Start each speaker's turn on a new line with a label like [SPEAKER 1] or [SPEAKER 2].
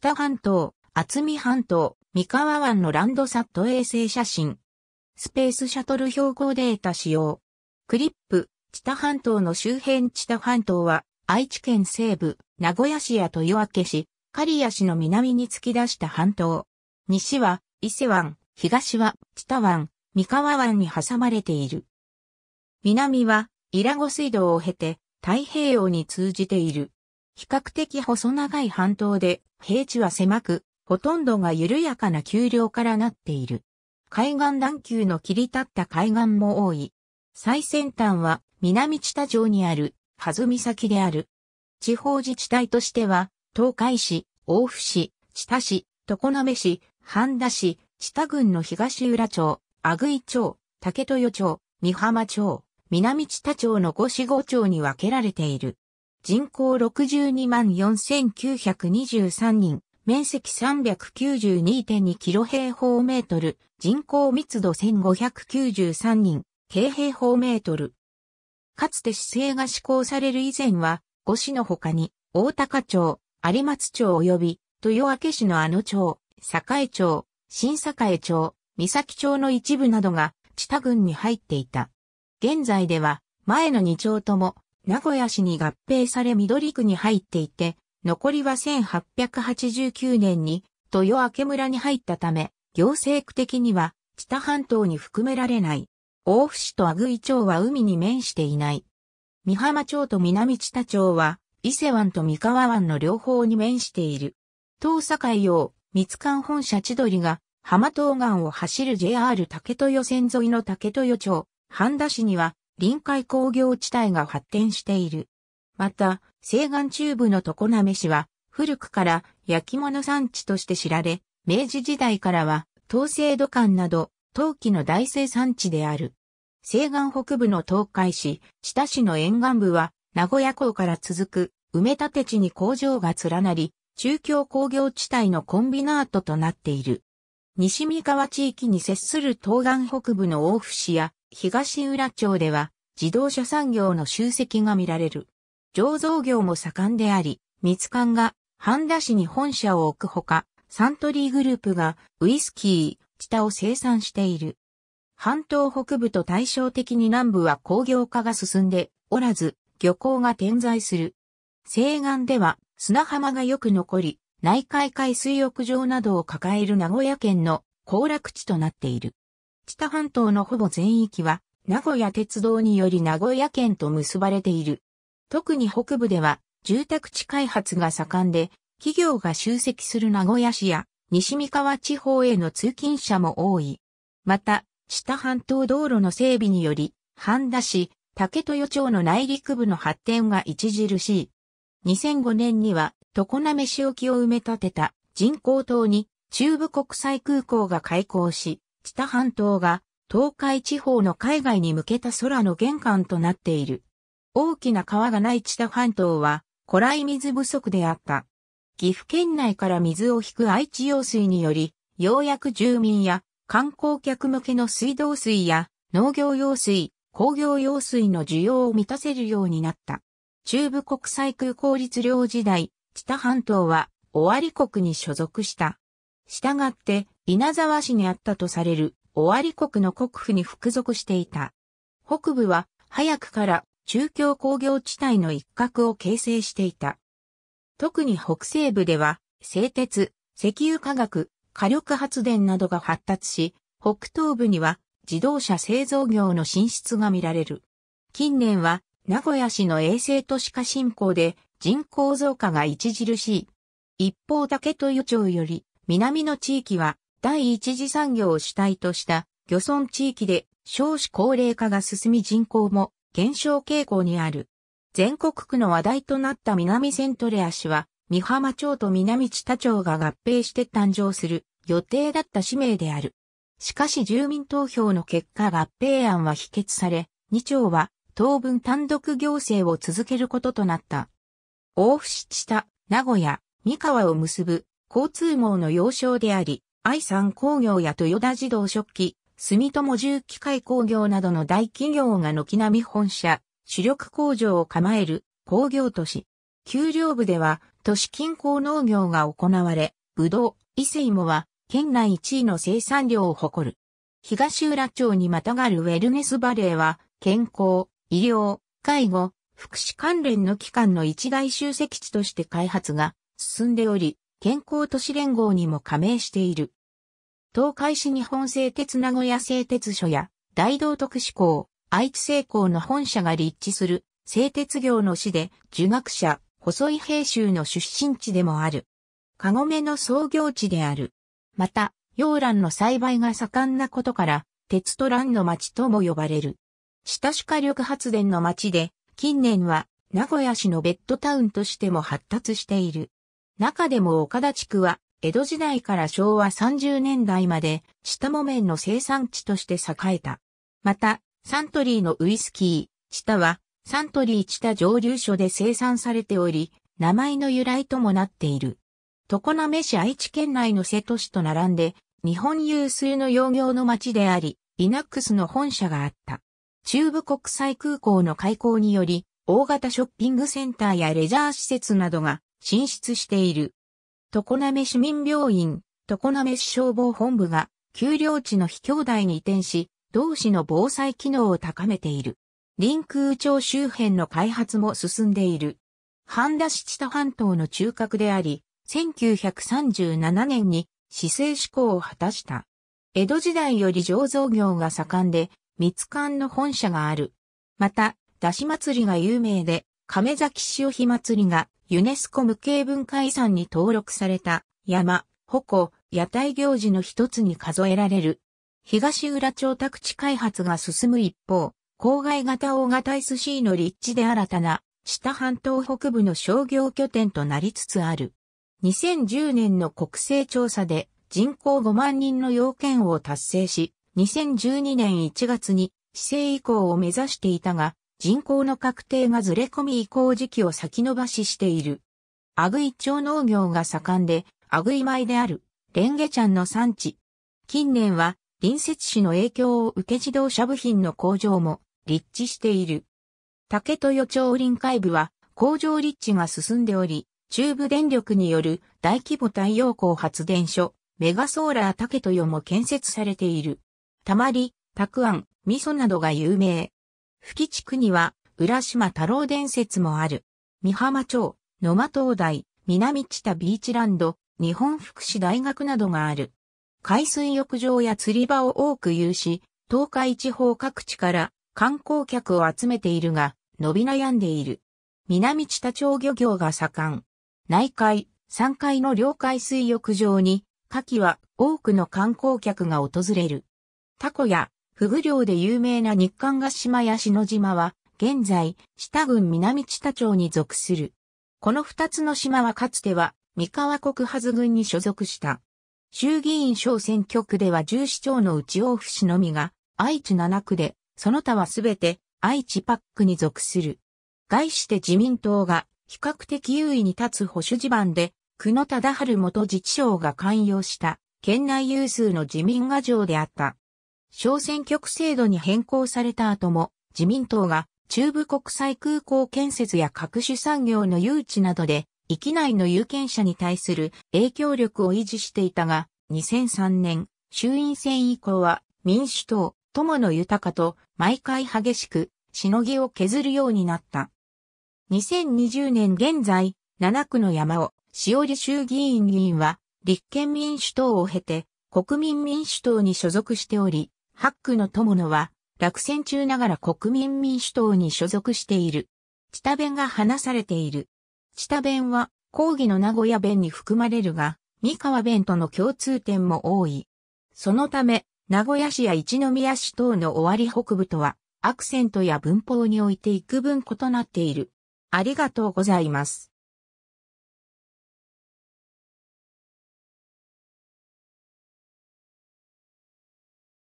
[SPEAKER 1] 知半島、厚見半島、三河湾のランドサット衛星写真。スペースシャトル標高データ使用。クリップ、知多半島の周辺知多半島は、愛知県西部、名古屋市や豊明市、刈谷市の南に突き出した半島。西は、伊勢湾、東は、知多湾、三河湾に挟まれている。南は、伊良湖水道を経て、太平洋に通じている。比較的細長い半島で、平地は狭く、ほとんどが緩やかな丘陵からなっている。海岸段丘の切り立った海岸も多い。最先端は南千田町にある、ずみ先である。地方自治体としては、東海市、大府市、千田市、常滑市、半田市、千田郡の東浦町、阿久井町、竹豊町、三浜町、南千田町の五四五町に分けられている。人口62万4923人、面積392.2キロ平方メートル、人口密度1593人、京平方メートル。かつて市政が施行される以前は、五市の他に、大高町、有松町及び、豊明市のあの町、栄町、新栄町、三崎町の一部などが、地田郡に入っていた。現在では、前の2町とも、名古屋市に合併され緑区に入っていて、残りは1889年に豊明村に入ったため、行政区的には知多半島に含められない。大府市と阿久井町は海に面していない。三浜町と南知多町は伊勢湾と三河湾の両方に面している。東境洋、三間本社千鳥が浜東岸を走る JR 竹豊線沿いの竹豊町、半田市には臨海工業地帯が発展している。また、西岸中部の常滑市は、古くから焼き物産地として知られ、明治時代からは、東西土管など、陶器の大生産地である。西岸北部の東海市、知多市の沿岸部は、名古屋港から続く埋め立て地に工場が連なり、中京工業地帯のコンビナートとなっている。西三河地域に接する東岸北部の大府市や東浦町では、自動車産業の集積が見られる。醸造業も盛んであり、密館が半田市に本社を置くほか、サントリーグループがウイスキー、チタを生産している。半島北部と対照的に南部は工業化が進んでおらず、漁港が点在する。西岸では砂浜がよく残り、内海海水浴場などを抱える名古屋県の行楽地となっている。知多半島のほぼ全域は名古屋鉄道により名古屋県と結ばれている。特に北部では住宅地開発が盛んで、企業が集積する名古屋市や西三河地方への通勤者も多い。また、下半島道路の整備により、半田市、竹豊町の内陸部の発展が著しい。2005年には、常滑市沖を埋め立てた人工島に中部国際空港が開港し、知多半島が東海地方の海外に向けた空の玄関となっている。大きな川がない知多半島は、古来水不足であった。岐阜県内から水を引く愛知用水により、ようやく住民や観光客向けの水道水や農業用水、工業用水の需要を満たせるようになった。中部国際空港律令時代、知多半島は尾張国に所属した。したがって、稲沢市にあったとされる尾張国の国府に服属していた。北部は早くから中京工業地帯の一角を形成していた。特に北西部では製鉄、石油化学、火力発電などが発達し、北東部には自動車製造業の進出が見られる。近年は名古屋市の衛星都市化進行で人口増加が著しい。一方竹豊町より南の地域は第一次産業を主体とした漁村地域で少子高齢化が進み人口も減少傾向にある。全国区の話題となった南セントレア市は、三浜町と南千多町が合併して誕生する予定だった使命である。しかし住民投票の結果合併案は否決され、二町は当分単独行政を続けることとなった。大伏市知名古屋、三河を結ぶ交通網の要衝であり、愛産工業や豊田自動食器、住友重機械工業などの大企業が軒並み本社、主力工場を構える工業都市。丘陵部では都市近郊農業が行われ、ぶどう、伊勢芋は県内1位の生産量を誇る。東浦町にまたがるウェルネスバレーは、健康、医療、介護、福祉関連の機関の一大集積地として開発が進んでおり、健康都市連合にも加盟している。東海市日本製鉄名古屋製鉄所や、大道徳志向、愛知製鋼の本社が立地する、製鉄業の市で、受学者、細井平州の出身地でもある。カゴメの創業地である。また、洋蘭の栽培が盛んなことから、鉄と蘭の町とも呼ばれる。下主火力発電の町で、近年は名古屋市のベッドタウンとしても発達している。中でも岡田地区は江戸時代から昭和30年代まで、下木綿の生産地として栄えた。また、サントリーのウイスキー、チタは、サントリーチタ蒸留所で生産されており、名前の由来ともなっている。常滑市愛知県内の瀬戸市と並んで、日本有数の洋業の町であり、リナックスの本社があった。中部国際空港の開港により、大型ショッピングセンターやレジャー施設などが進出している。常滑市民病院、常滑市消防本部が、丘陵地の秘境台に移転し、同市の防災機能を高めている。臨空町周辺の開発も進んでいる。半田市知多半島の中核であり、1937年に市政施行を果たした。江戸時代より醸造業が盛んで、密館の本社がある。また、出汁祭りが有名で、亀崎潮火祭りがユネスコ無形文化遺産に登録された山、鉾、屋台行事の一つに数えられる。東浦町宅地開発が進む一方、郊外型大型 SC の立地で新たな、下半島北部の商業拠点となりつつある。2010年の国勢調査で人口5万人の要件を達成し、2012年1月に市政移行を目指していたが、人口の確定がずれ込み移行時期を先延ばししている。アグイ町農業が盛んで、アグイ米である、レンゲちゃんの産地。近年は、隣接市の影響を受け自動車部品の工場も立地している。竹豊町臨海部は工場立地が進んでおり、中部電力による大規模太陽光発電所、メガソーラー竹豊も建設されている。たまり、たくあん、味噌などが有名。吹地区には、浦島太郎伝説もある。三浜町、野間灯台、南知多ビーチランド、日本福祉大学などがある。海水浴場や釣り場を多く有し、東海地方各地から観光客を集めているが、伸び悩んでいる。南知多町漁業が盛ん。内海、3階の両海水浴場に、夏季は多くの観光客が訪れる。タコやフグ漁で有名な日韓ヶ島や篠島は、現在、下郡南知多町に属する。この二つの島はかつては、三河国はず郡に所属した。衆議院小選挙区では十市町の内大府市のみが、愛知七区で、その他はすべて、愛知パックに属する。外して自民党が、比較的優位に立つ保守地盤で、久野忠治元自治省が関与した、県内有数の自民画城であった。小選挙区制度に変更された後も、自民党が中部国際空港建設や各種産業の誘致などで、域内の有権者に対する影響力を維持していたが、2003年、衆院選以降は民主党、友の豊と毎回激しく、しのぎを削るようになった。2020年現在、7区の山尾、しおり衆議院議員は、立憲民主党を経て、国民民主党に所属しており、ハックの友野は、落選中ながら国民民主党に所属している。チタ弁が話されている。チタ弁は、講義の名古屋弁に含まれるが、三河弁との共通点も多い。そのため、名古屋市や一宮市等の終わり北部とは、アクセントや文法において幾分異なっている。ありがとうございます。